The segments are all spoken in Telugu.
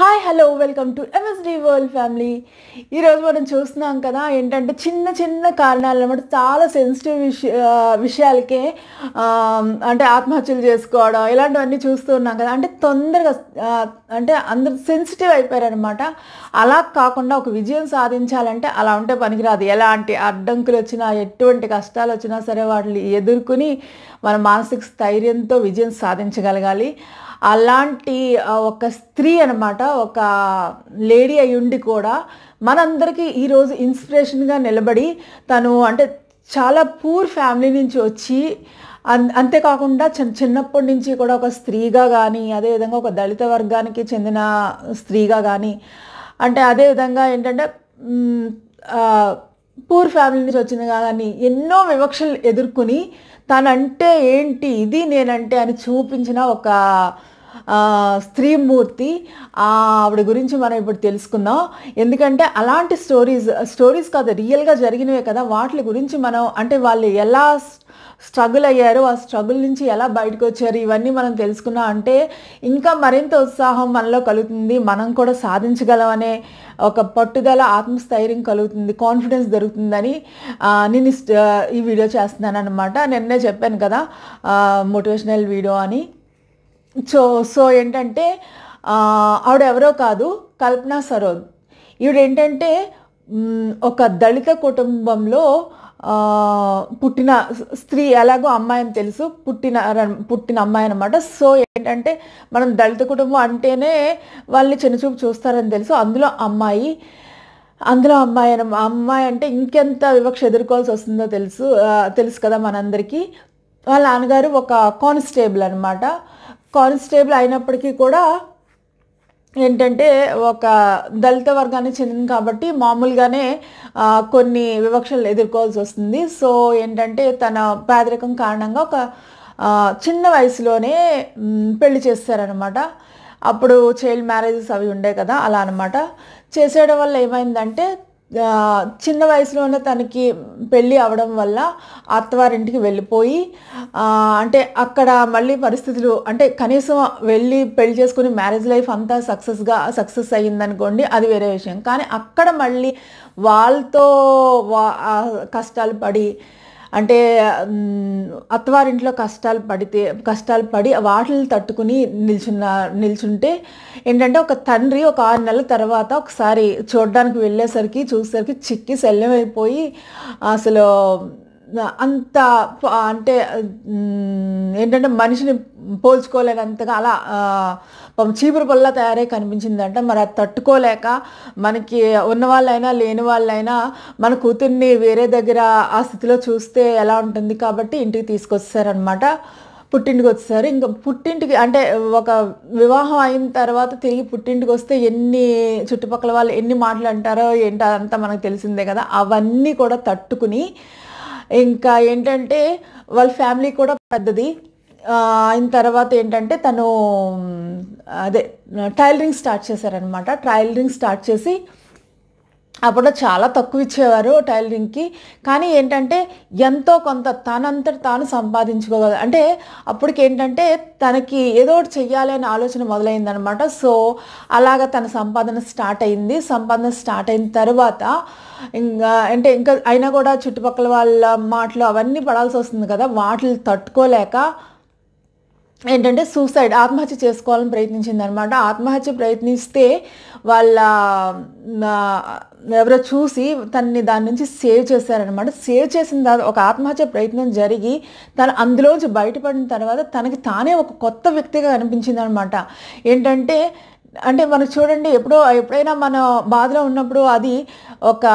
hi hello welcome to MSD world family ఈరోజు మనం చూస్తున్నాం కదా ఏంటంటే చిన్న చిన్న కారణాలు అనమాట చాలా సెన్సిటివ్ విషయ విషయాలకే అంటే ఆత్మహత్యలు చేసుకోవడం ఇలాంటివన్నీ చూస్తున్నాం కదా అంటే తొందరగా అంటే అందరు సెన్సిటివ్ అయిపోయారనమాట అలా కాకుండా ఒక విజయం సాధించాలంటే అలా ఉంటే పనికిరాదు ఎలాంటి అడ్డంకులు వచ్చినా ఎటువంటి కష్టాలు వచ్చినా సరే వాటిని ఎదుర్కొని మన మానసిక స్థైర్యంతో విజయం సాధించగలగాలి అలాంటి ఒక స్త్రీ అనమాట ఒక లేడీ అయ్యుండి కూడా మనందరికీ ఈరోజు ఇన్స్పిరేషన్గా నిలబడి తను అంటే చాలా పూర్ ఫ్యామిలీ నుంచి వచ్చి అన్ అంతేకాకుండా చిన్న చిన్నప్పటి నుంచి కూడా ఒక స్త్రీగా కానీ అదేవిధంగా ఒక దళిత వర్గానికి చెందిన స్త్రీగా కానీ అంటే అదేవిధంగా ఏంటంటే పూర్ ఫ్యామిలీ నుంచి వచ్చింది కానీ ఎన్నో వివక్షలు ఎదుర్కొని తనంటే ఏంటి ఇది నేనంటే అని చూపించిన ఒక స్త్రీమూర్తి ఆవిడ గురించి మనం ఇప్పుడు తెలుసుకుందాం ఎందుకంటే అలాంటి స్టోరీస్ స్టోరీస్ కాదు రియల్గా జరిగినవే కదా వాటి గురించి మనం అంటే వాళ్ళు ఎలా స్ట్రగుల్ అయ్యారు ఆ స్ట్రగుల్ నుంచి ఎలా బయటకు వచ్చారు ఇవన్నీ మనం తెలుసుకున్నాం అంటే ఇంకా మరింత ఉత్సాహం మనలో కలుగుతుంది మనం కూడా సాధించగలమనే ఒక పట్టుదల ఆత్మస్థైర్యం కలుగుతుంది కాన్ఫిడెన్స్ దొరుకుతుందని నేను ఈ వీడియో చేస్తున్నాను అనమాట నిన్నే చెప్పాను కదా మోటివేషనల్ వీడియో అని సో సో ఏంటంటే ఆవిడ ఎవరో కాదు కల్పన సరోజ్ ఈవిడ ఏంటంటే ఒక దళిత కుటుంబంలో పుట్టిన స్త్రీ ఎలాగో అమ్మాయి అని తెలుసు పుట్టిన పుట్టిన అమ్మాయి అనమాట సో ఏంటంటే మనం దళిత కుటుంబం అంటేనే వాళ్ళని చిన్నచూపు చూస్తారని తెలుసు అందులో అమ్మాయి అందులో అమ్మాయి అమ్మాయి అంటే ఇంకెంత వివక్ష ఎదుర్కోవాల్సి వస్తుందో తెలుసు తెలుసు కదా మనందరికీ వాళ్ళ నాన్నగారు ఒక కానిస్టేబుల్ అనమాట కానిస్టేబుల్ అయినప్పటికీ కూడా ఏంటంటే ఒక దళిత వర్గానికి చెందింది కాబట్టి మామూలుగానే కొన్ని వివక్షలు ఎదుర్కోవాల్సి వస్తుంది సో ఏంటంటే తన పేదరికం కారణంగా ఒక చిన్న వయసులోనే పెళ్లి చేస్తారనమాట అప్పుడు చైల్డ్ మ్యారేజెస్ అవి ఉండే కదా అలా అనమాట చేసేయడం వల్ల ఏమైందంటే చిన్న వయసులోనే తనకి పెళ్ళి అవడం వల్ల అత్తవారింటికి వెళ్ళిపోయి అంటే అక్కడ మళ్ళీ పరిస్థితులు అంటే కనీసం వెళ్ళి పెళ్లి చేసుకుని మ్యారేజ్ లైఫ్ అంతా సక్సెస్గా సక్సెస్ అయ్యిందనుకోండి అది వేరే విషయం కానీ అక్కడ మళ్ళీ వాళ్ళతో కష్టాలు పడి అంటే అత్తవారింట్లో కష్టాలు పడితే కష్టాలు పడి వాటిని తట్టుకుని నిల్చున్న నిల్చుంటే ఏంటంటే ఒక తండ్రి ఒక ఆరు నెలల తర్వాత ఒకసారి చూడడానికి వెళ్ళేసరికి చూసేసరికి చిక్కి శల్యమైపోయి అసలు అంత అంటే ఏంటంటే మనిషిని పోల్చుకోలేనంతగా అలా పాపం చీపురు పొల్ల తయారై కనిపించిందంట మరి అది తట్టుకోలేక మనకి ఉన్న వాళ్ళైనా లేని వాళ్ళైనా మన కూతుర్ని వేరే దగ్గర ఆ స్థితిలో చూస్తే ఎలా ఉంటుంది కాబట్టి ఇంటికి తీసుకొచ్చారనమాట పుట్టింటికి వచ్చేసారు ఇంకా పుట్టింటికి అంటే ఒక వివాహం అయిన తర్వాత తిరిగి పుట్టింటికి వస్తే ఎన్ని చుట్టుపక్కల వాళ్ళు ఎన్ని మాటలు అంటారో ఏంటో అంతా మనకు తెలిసిందే కదా అవన్నీ కూడా తట్టుకుని ఇంకా ఏంటంటే వాళ్ళ ఫ్యామిలీ కూడా పెద్దది అయిన తర్వాత ఏంటంటే తను అదే టైలరింగ్ స్టార్ట్ చేశారనమాట టైలరింగ్ స్టార్ట్ చేసి అప్పుడు చాలా తక్కువ ఇచ్చేవారు టైలరింగ్కి కానీ ఏంటంటే ఎంతో కొంత తనంతటి తాను సంపాదించుకోగలదు అంటే అప్పటికి ఏంటంటే తనకి ఏదో ఒకటి చెయ్యాలి అనే ఆలోచన మొదలైందనమాట సో అలాగ తన సంపాదన స్టార్ట్ అయింది సంపాదన స్టార్ట్ అయిన తర్వాత ఇంకా అంటే ఇంకా అయినా కూడా చుట్టుపక్కల వాళ్ళ మాటలు అవన్నీ పడాల్సి వస్తుంది కదా వాటిని తట్టుకోలేక ఏంటంటే సూసైడ్ ఆత్మహత్య చేసుకోవాలని ప్రయత్నించింది అనమాట ఆత్మహత్య ప్రయత్నిస్తే వాళ్ళ ఎవరో చూసి తనని దాని నుంచి సేవ్ చేశారనమాట సేవ్ చేసిన తర్వాత ఒక ఆత్మహత్య ప్రయత్నం జరిగి తను అందులోంచి బయటపడిన తర్వాత తనకి తానే ఒక కొత్త వ్యక్తిగా కనిపించింది అనమాట ఏంటంటే అంటే మనకు చూడండి ఎప్పుడో ఎప్పుడైనా మన బాధలో ఉన్నప్పుడు అది ఒక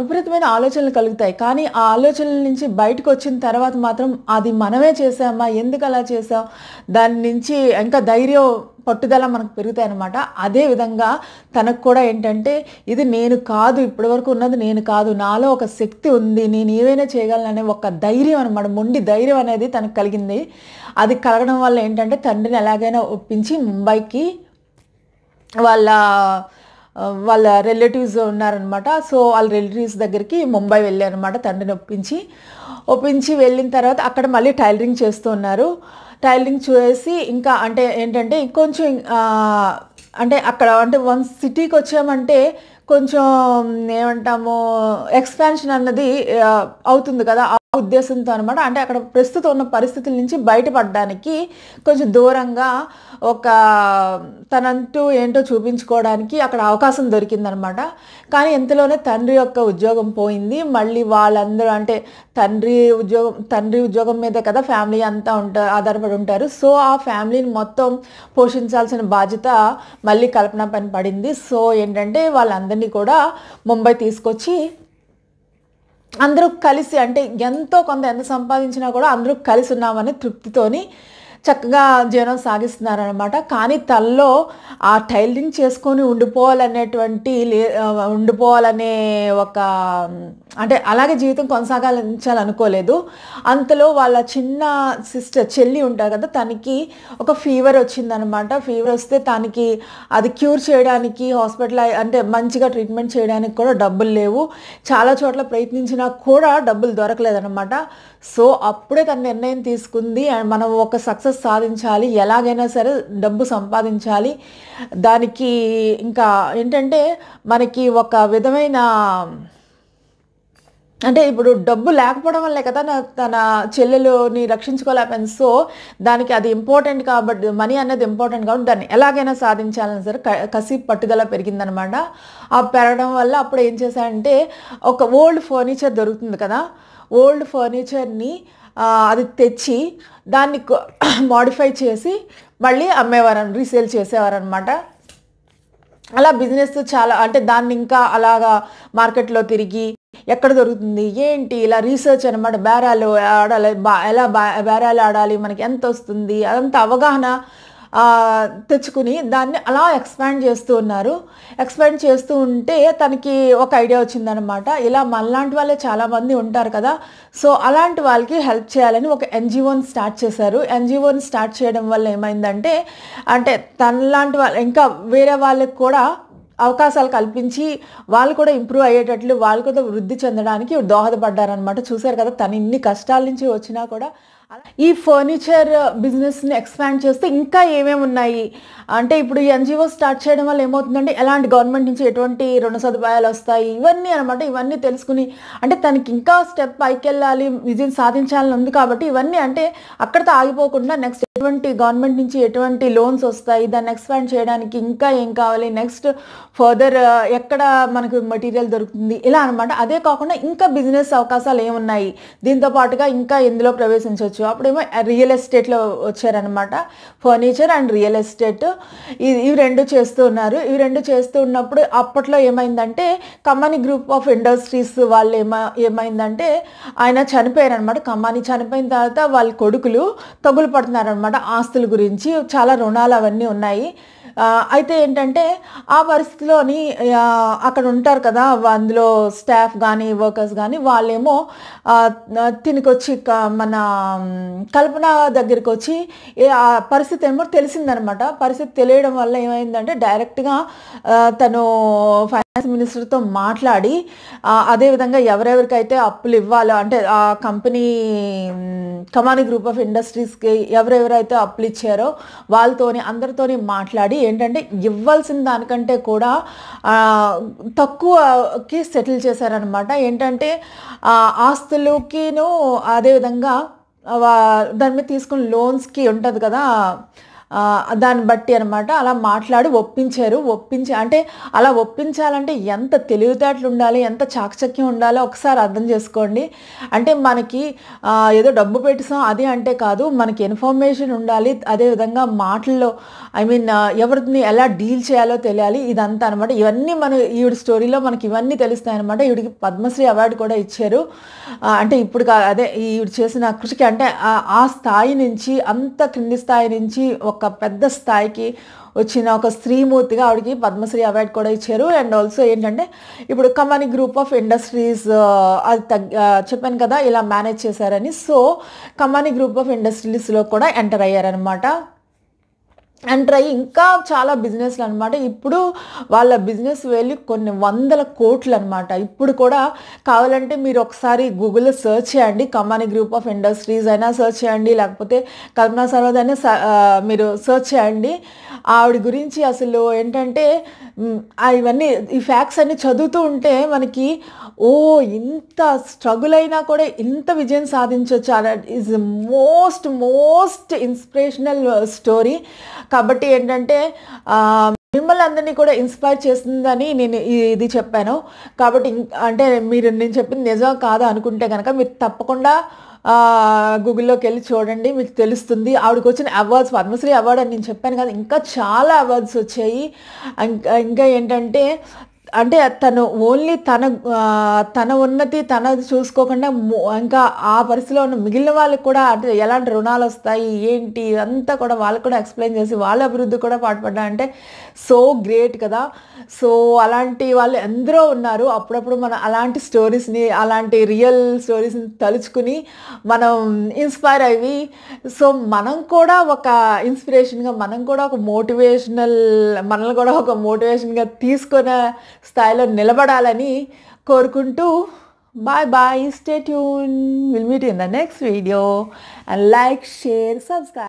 విపరీతమైన ఆలోచనలు కలుగుతాయి కానీ ఆ ఆలోచనల నుంచి బయటకు వచ్చిన తర్వాత మాత్రం అది మనమే చేసామా ఎందుకు అలా చేసాం దాని నుంచి ఇంకా ధైర్యం పట్టుదల మనకు పెరుగుతాయి అనమాట అదే విధంగా తనకు కూడా ఏంటంటే ఇది నేను కాదు ఇప్పటి వరకు ఉన్నది నేను కాదు నాలో ఒక శక్తి ఉంది నేను ఏవైనా చేయగలననే ఒక ధైర్యం అనమాట మొండి ధైర్యం అనేది తనకు కలిగింది అది కలగడం వల్ల ఏంటంటే తండ్రిని ఎలాగైనా ఒప్పించి ముంబైకి వాళ్ళ వాళ్ళ రిలేటివ్స్ ఉన్నారనమాట సో వాళ్ళ రిలేటివ్స్ దగ్గరికి ముంబై వెళ్ళారనమాట తండ్రిని ఒప్పించి ఒప్పించి వెళ్ళిన తర్వాత అక్కడ మళ్ళీ టైలరింగ్ చేస్తున్నారు టైలరింగ్ చేసి ఇంకా అంటే ఏంటంటే ఇంకొంచెం అంటే అక్కడ అంటే వన్ సిటీకి వచ్చామంటే కొంచెం ఏమంటాము ఎక్స్పాన్షన్ అన్నది అవుతుంది కదా ఉద్దేశంతో అనమాట అంటే అక్కడ ప్రస్తుతం ఉన్న పరిస్థితుల నుంచి బయటపడడానికి కొంచెం దూరంగా ఒక తనంటూ ఏంటో చూపించుకోవడానికి అక్కడ అవకాశం దొరికిందనమాట కానీ ఇంతలోనే తండ్రి యొక్క ఉద్యోగం పోయింది మళ్ళీ వాళ్ళందరూ అంటే తండ్రి ఉద్యోగం తండ్రి ఉద్యోగం మీదే కదా ఫ్యామిలీ అంతా ఉంటా ఆధారపడి ఉంటారు సో ఆ ఫ్యామిలీని మొత్తం పోషించాల్సిన బాధ్యత మళ్ళీ కల్పన పని పడింది సో ఏంటంటే వాళ్ళందరినీ కూడా ముంబై తీసుకొచ్చి అందరూ కలిసి అంటే ఎంతో కొంత ఎంత సంపాదించినా కూడా అందరూ కలిసి ఉన్నామని తృప్తితోని చక్కగా జీవనం సాగిస్తున్నారనమాట కానీ తనలో ఆ టైలరింగ్ చేసుకొని ఉండిపోవాలనేటువంటి లే ఉండిపోవాలనే ఒక అంటే అలాగే జీవితం కొనసాగించాలనుకోలేదు అంతలో వాళ్ళ చిన్న సిస్టర్ చెల్లి ఉంటారు కదా తనకి ఒక ఫీవర్ వచ్చిందనమాట ఫీవర్ వస్తే తనకి అది క్యూర్ చేయడానికి హాస్పిటల్ అంటే మంచిగా ట్రీట్మెంట్ చేయడానికి కూడా డబ్బులు లేవు చాలా చోట్ల ప్రయత్నించినా కూడా డబ్బులు దొరకలేదనమాట సో అప్పుడే తన నిర్ణయం తీసుకుంది అండ్ మనం ఒక సక్సెస్ సక్సెస్ సాధించాలి ఎలాగైనా సరే డబ్బు సంపాదించాలి దానికి ఇంకా ఏంటంటే మనకి ఒక విధమైన అంటే ఇప్పుడు డబ్బు లేకపోవడం వల్లే కదా తన చెల్లెలుని రక్షించుకోలేకపోయింది సో దానికి అది ఇంపార్టెంట్ కాబట్టి మనీ అనేది ఇంపార్టెంట్ కాబట్టి దాన్ని ఎలాగైనా సాధించాలని సరే కసి పట్టుదల పెరిగిందనమాట ఆ పెరగడం వల్ల అప్పుడు ఏం చేశాడంటే ఒక ఓల్డ్ ఫర్నిచర్ దొరుకుతుంది కదా ఓల్డ్ ఫర్నిచర్ని అది తెచ్చి దాన్ని మాడిఫై చేసి మళ్ళీ అమ్మేవారు రీసేల్ చేసేవారనమాట అలా బిజినెస్ చాలా అంటే దాన్ని ఇంకా అలాగా మార్కెట్లో తిరిగి ఎక్కడ దొరుకుతుంది ఏంటి ఇలా రీసెర్చ్ అనమాట బేరాలు ఆడాలి బా ఎలా బేరాలు ఆడాలి మనకి ఎంత వస్తుంది అదంతా అవగాహన తెచ్చుకుని దాన్ని అలా ఎక్స్పాండ్ చేస్తూ ఉన్నారు ఎక్స్పాండ్ చేస్తూ ఉంటే తనకి ఒక ఐడియా వచ్చిందనమాట ఇలా మనలాంటి వాళ్ళే చాలామంది ఉంటారు కదా సో అలాంటి వాళ్ళకి హెల్ప్ చేయాలని ఒక ఎన్జిఓని స్టార్ట్ చేశారు ఎన్జిఓని స్టార్ట్ చేయడం వల్ల ఏమైందంటే అంటే తనలాంటి వాళ్ళు ఇంకా వేరే వాళ్ళకి కూడా అవకాశాలు కల్పించి వాళ్ళు కూడా ఇంప్రూవ్ అయ్యేటట్లు వాళ్ళు కూడా వృద్ధి చెందడానికి దోహదపడ్డారనమాట చూశారు కదా తను ఇన్ని కష్టాల నుంచి వచ్చినా కూడా ఈ ఫర్నిచర్ బిజినెస్ని ఎక్స్పాండ్ చేస్తే ఇంకా ఏమేమి ఉన్నాయి అంటే ఇప్పుడు ఎన్జిఓ స్టార్ట్ చేయడం వల్ల ఏమవుతుందంటే ఎలాంటి గవర్నమెంట్ నుంచి ఎటువంటి రుణ సదుపాయాలు వస్తాయి ఇవన్నీ అనమాట ఇవన్నీ తెలుసుకుని అంటే తనకి ఇంకా స్టెప్ పైకి వెళ్ళాలి విజయం సాధించాలని ఉంది కాబట్టి ఇవన్నీ అంటే అక్కడితో ఆగిపోకుండా నెక్స్ట్ ఎటువంటి గవర్నమెంట్ నుంచి ఎటువంటి లోన్స్ వస్తాయి దాన్ని ఎక్స్పాండ్ చేయడానికి ఇంకా ఏం కావాలి నెక్స్ట్ ఫర్దర్ ఎక్కడ మనకు మెటీరియల్ దొరుకుతుంది ఇలా అనమాట అదే కాకుండా ఇంకా బిజినెస్ అవకాశాలు ఏమున్నాయి దీంతో పాటుగా ఇంకా ఎందులో ప్రవేశించవచ్చు అప్పుడేమో రియల్ ఎస్టేట్లో వచ్చారనమాట ఫర్నిచర్ అండ్ రియల్ ఎస్టేట్ ఇవి రెండు చేస్తూ ఉన్నారు ఇవి రెండు చేస్తూ ఉన్నప్పుడు అప్పట్లో ఏమైందంటే కమ్మని గ్రూప్ ఆఫ్ ఇండస్ట్రీస్ వాళ్ళు ఏమై ఏమైందంటే ఆయన చనిపోయారనమాట కమ్మాని చనిపోయిన తర్వాత వాళ్ళ కొడుకులు తగులు పడుతున్నారనమాట అనమాట ఆస్తుల గురించి చాలా రుణాలు అవన్నీ ఉన్నాయి అయితే ఏంటంటే ఆ పరిస్థితిలోని అక్కడ ఉంటారు కదా అందులో స్టాఫ్ కానీ వర్కర్స్ కానీ వాళ్ళేమో తినికొచ్చి మన కల్పన దగ్గరికి వచ్చి ఆ పరిస్థితి ఏమో తెలిసిందనమాట పరిస్థితి తెలియడం వల్ల ఏమైందంటే డైరెక్ట్గా తను ఫైనాన్స్ మినిస్టర్తో మాట్లాడి అదేవిధంగా ఎవరెవరికైతే అప్పులు ఇవ్వాలో అంటే ఆ కంపెనీ కమానీ గ్రూప్ ఆఫ్ ఇండస్ట్రీస్కి ఎవరెవరైతే అప్పులు ఇచ్చారో వాళ్ళతోని అందరితోని మాట్లాడి ఏంటంటే ఇవ్వాల్సిన దానికంటే కూడా తక్కువకి సెటిల్ చేశారనమాట ఏంటంటే ఆస్తులకిను అదేవిధంగా దాని మీద తీసుకున్న లోన్స్కి ఉంటుంది కదా దాన్ని బట్టి అనమాట అలా మాట్లాడి ఒప్పించారు ఒప్పించి అంటే అలా ఒప్పించాలంటే ఎంత తెలివితేటలు ఉండాలి ఎంత చాకచక్యం ఉండాలో ఒకసారి అర్థం చేసుకోండి అంటే మనకి ఏదో డబ్బు పెట్టిస్తాం అది అంటే కాదు మనకి ఇన్ఫర్మేషన్ ఉండాలి అదేవిధంగా మాటల్లో ఐ మీన్ ఎవరిని ఎలా డీల్ చేయాలో తెలియాలి ఇదంతా అనమాట ఇవన్నీ మన ఈవిడ స్టోరీలో మనకి ఇవన్నీ తెలుస్తాయి అనమాట ఈవిడికి పద్మశ్రీ అవార్డు కూడా ఇచ్చారు అంటే ఇప్పుడు అదే ఈవిడ చేసిన కృషికి అంటే ఆ స్థాయి నుంచి అంత క్రింది స్థాయి నుంచి ఒక ఒక పెద్ద స్థాయికి వచ్చిన ఒక స్త్రీమూర్తిగా ఆవిడకి పద్మశ్రీ అవార్డు కూడా ఇచ్చారు అండ్ ఆల్సో ఏంటంటే ఇప్పుడు కమాని గ్రూప్ ఆఫ్ ఇండస్ట్రీస్ అది తగ్గ చెప్పాను కదా ఇలా మేనేజ్ చేశారని సో కమాని గ్రూప్ ఆఫ్ ఇండస్ట్రీస్లో కూడా ఎంటర్ అయ్యారనమాట అండ్ ట్రై ఇంకా చాలా బిజినెస్లు అనమాట ఇప్పుడు వాళ్ళ బిజినెస్ వెళ్ళి కొన్ని వందల కోట్లు అనమాట ఇప్పుడు కూడా కావాలంటే మీరు ఒకసారి గూగుల్లో సెర్చ్ చేయండి కమాని గ్రూప్ ఆఫ్ ఇండస్ట్రీస్ అయినా సెర్చ్ చేయండి లేకపోతే కల్పనా సర్వద్ అయినా మీరు సెర్చ్ చేయండి ఆవిడ గురించి అసలు ఏంటంటే ఇవన్నీ ఈ ఫ్యాక్ట్స్ అన్నీ చదువుతూ ఉంటే మనకి ఓ ఇంత స్ట్రగుల్ అయినా కూడా ఇంత విజయం సాధించవచ్చు అలా is most most inspirational story కాబట్టి ఏంటంటే మిమ్మల్ని అందరినీ కూడా ఇన్స్పైర్ చేస్తుందని నేను ఇది చెప్పాను కాబట్టి అంటే మీరు నేను చెప్పింది నిజం కాదా అనుకుంటే కనుక మీరు తప్పకుండా గూగుల్లోకి వెళ్ళి చూడండి మీకు తెలుస్తుంది ఆవిడకి వచ్చిన అవార్డ్స్ పద్మశ్రీ అవార్డు అని నేను చెప్పాను కదా ఇంకా చాలా అవార్డ్స్ వచ్చాయి ఇంకా ఏంటంటే అంటే తను ఓన్లీ తన తన ఉన్నతి తన చూసుకోకుండా ఇంకా ఆ పరిస్థితిలో ఉన్న మిగిలిన వాళ్ళకి కూడా అంటే ఎలాంటి రుణాలు వస్తాయి ఏంటి అంతా కూడా వాళ్ళకు కూడా ఎక్స్ప్లెయిన్ చేసి వాళ్ళ అభివృద్ధి కూడా పాటుపడ్డా అంటే సో గ్రేట్ కదా సో అలాంటి వాళ్ళు ఎందరో ఉన్నారు అప్పుడప్పుడు మనం అలాంటి స్టోరీస్ని అలాంటి రియల్ స్టోరీస్ని తలుచుకుని మనం ఇన్స్పైర్ అయ్యి సో మనం కూడా ఒక ఇన్స్పిరేషన్గా మనం కూడా ఒక మోటివేషనల్ మనల్ని కూడా ఒక మోటివేషన్గా తీసుకునే స్థాయిలో నిలబడాలని కోరుకుంటూ bye bye stay tune will meet in the next video and like share subscribe